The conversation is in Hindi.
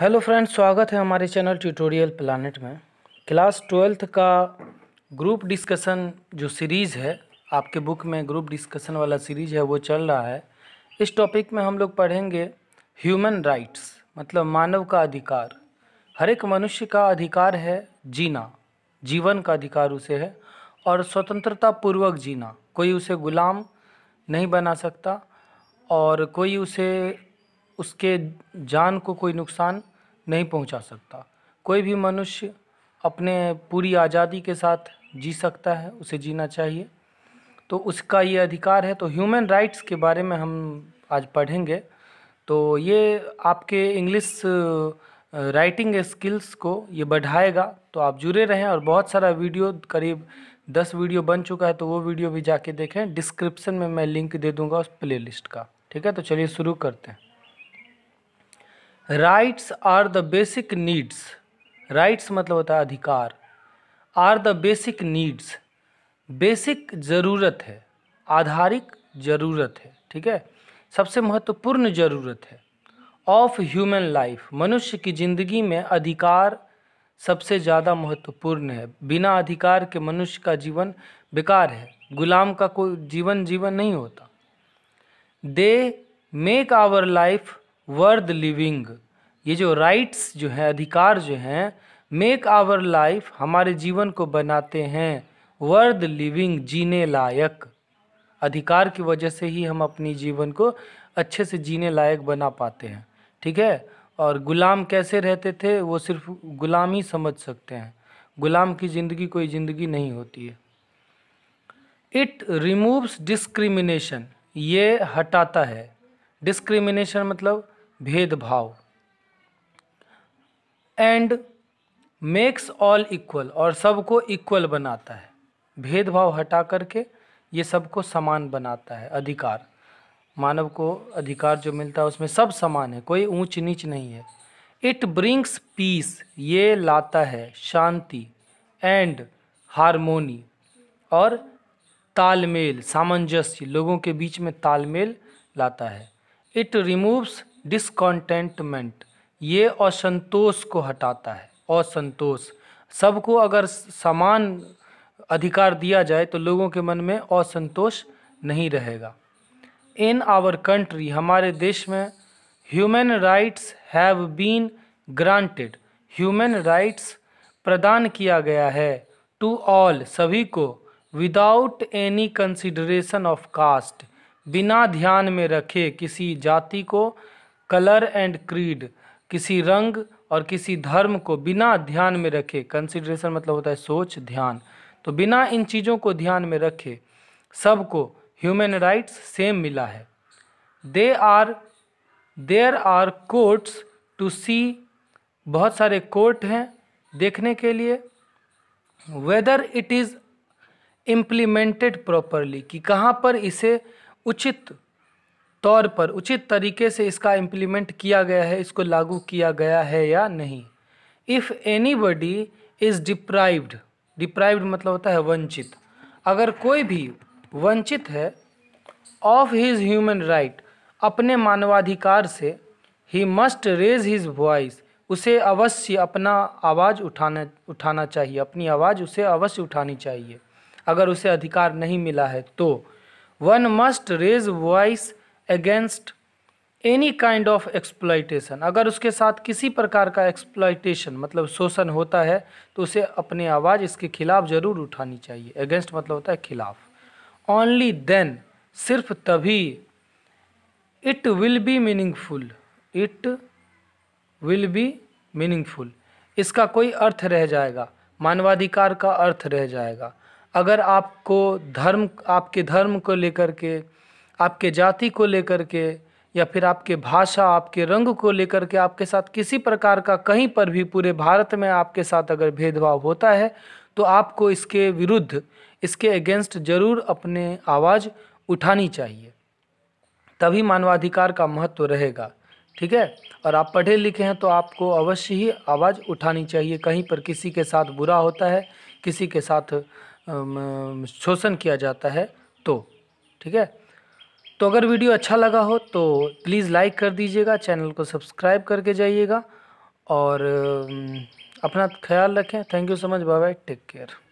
हेलो फ्रेंड्स स्वागत है हमारे चैनल ट्यूटोरियल प्लानट में क्लास ट्वेल्थ का ग्रुप डिस्कशन जो सीरीज़ है आपके बुक में ग्रुप डिस्कशन वाला सीरीज है वो चल रहा है इस टॉपिक में हम लोग पढ़ेंगे ह्यूमन राइट्स मतलब मानव का अधिकार हर एक मनुष्य का अधिकार है जीना जीवन का अधिकार उसे है और स्वतंत्रता पूर्वक जीना कोई उसे गुलाम नहीं बना सकता और कोई उसे उसके जान को कोई नुकसान नहीं पहुंचा सकता कोई भी मनुष्य अपने पूरी आज़ादी के साथ जी सकता है उसे जीना चाहिए तो उसका ये अधिकार है तो ह्यूमन राइट्स के बारे में हम आज पढ़ेंगे तो ये आपके इंग्लिश राइटिंग स्किल्स को ये बढ़ाएगा तो आप जुड़े रहें और बहुत सारा वीडियो करीब दस वीडियो बन चुका है तो वो वीडियो भी जाके देखें डिस्क्रिप्शन में मैं लिंक दे दूंगा उस प्लेलिस्ट का ठीक है तो चलिए शुरू करते हैं rights are the basic needs rights मतलब होता है अधिकार are the basic needs basic ज़रूरत है आधारिक ज़रूरत है ठीक है सबसे महत्वपूर्ण ज़रूरत है ऑफ ह्यूमन लाइफ मनुष्य की ज़िंदगी में अधिकार सबसे ज़्यादा महत्वपूर्ण है बिना अधिकार के मनुष्य का जीवन बेकार है गुलाम का कोई जीवन जीवन नहीं होता they make our life worth living ये जो राइट्स जो है अधिकार जो हैं मेक आवर लाइफ हमारे जीवन को बनाते हैं वर्द लिविंग जीने लायक अधिकार की वजह से ही हम अपनी जीवन को अच्छे से जीने लायक बना पाते हैं ठीक है और गुलाम कैसे रहते थे वो सिर्फ गुलाम ही समझ सकते हैं गुलाम की ज़िंदगी कोई ज़िंदगी नहीं होती है इट रिमूव्स डिस्क्रिमिनेशन ये हटाता है डिस्क्रिमिनेशन मतलब भेदभाव एंड मेक्स ऑल इक्वल और सबको इक्वल बनाता है भेदभाव हटा करके ये सबको समान बनाता है अधिकार मानव को अधिकार जो मिलता है उसमें सब समान है कोई ऊंच नीच नहीं है इट ब्रिंग्स पीस ये लाता है शांति एंड हारमोनी और तालमेल सामंजस्य लोगों के बीच में तालमेल लाता है इट रिमूव्स डिसकॉन्टेंटमेंट ये असंतोष को हटाता है असंतोष सबको अगर समान अधिकार दिया जाए तो लोगों के मन में असंतोष नहीं रहेगा इन आवर कंट्री हमारे देश में human rights have been granted human rights प्रदान किया गया है टू ऑल सभी को without any consideration of caste बिना ध्यान में रखे किसी जाति को कलर एंड क्रीड किसी रंग और किसी धर्म को बिना ध्यान में रखे कंसिडरेशन मतलब होता है सोच ध्यान तो बिना इन चीज़ों को ध्यान में रखे सबको ह्यूमन राइट्स सेम मिला है they are there are courts to see बहुत सारे कोर्ट हैं देखने के लिए whether it is implemented properly कि कहाँ पर इसे उचित तौर पर उचित तरीके से इसका इम्प्लीमेंट किया गया है इसको लागू किया गया है या नहीं if anybody is deprived deprived मतलब होता है वंचित अगर कोई भी वंचित है ऑफ हिज ह्यूमन राइट अपने मानवाधिकार से ही मस्ट रेज हिज वॉइस उसे अवश्य अपना आवाज़ उठाना उठाना चाहिए अपनी आवाज़ उसे अवश्य उठानी चाहिए अगर उसे अधिकार नहीं मिला है तो one must raise voice against any kind of exploitation अगर उसके साथ किसी प्रकार का एक्सप्लाइटेशन मतलब शोषण होता है तो उसे अपनी आवाज़ इसके खिलाफ ज़रूर उठानी चाहिए अगेंस्ट मतलब होता है खिलाफ ओनली देन सिर्फ तभी it will be meaningful it will be meaningful इसका कोई अर्थ रह जाएगा मानवाधिकार का अर्थ रह जाएगा अगर आपको धर्म आपके धर्म को लेकर के आपके जाति को लेकर के या फिर आपके भाषा आपके रंग को लेकर के आपके साथ किसी प्रकार का कहीं पर भी पूरे भारत में आपके साथ अगर भेदभाव होता है तो आपको इसके विरुद्ध इसके अगेंस्ट जरूर अपने आवाज़ उठानी चाहिए तभी मानवाधिकार का महत्व रहेगा ठीक है और आप पढ़े लिखे हैं तो आपको अवश्य ही आवाज़ उठानी चाहिए कहीं पर किसी के साथ बुरा होता है किसी के साथ शोषण किया जाता है तो ठीक है तो अगर वीडियो अच्छा लगा हो तो प्लीज़ लाइक कर दीजिएगा चैनल को सब्सक्राइब करके जाइएगा और अपना ख्याल रखें thank you so much bye bye take care